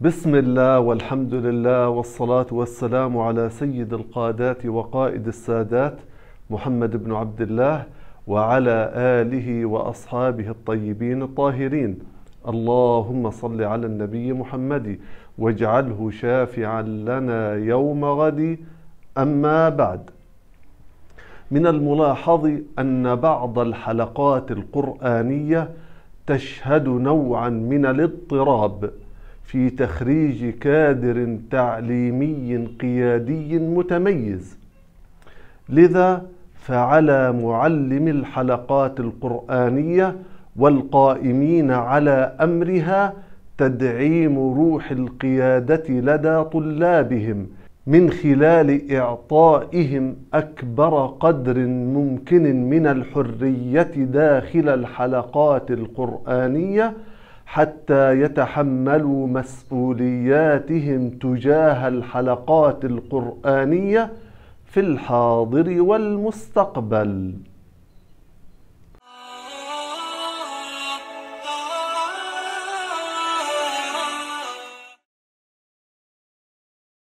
بسم الله والحمد لله والصلاة والسلام على سيد القادات وقائد السادات محمد بن عبد الله وعلى آله وأصحابه الطيبين الطاهرين اللهم صل على النبي محمد واجعله شافعا لنا يوم غد أما بعد من الملاحظ أن بعض الحلقات القرآنية تشهد نوعا من الاضطراب في تخريج كادر تعليمي قيادي متميز لذا فعلى معلم الحلقات القرانيه والقائمين على امرها تدعيم روح القياده لدى طلابهم من خلال اعطائهم اكبر قدر ممكن من الحريه داخل الحلقات القرانيه حتى يتحملوا مسؤولياتهم تجاه الحلقات القرآنية في الحاضر والمستقبل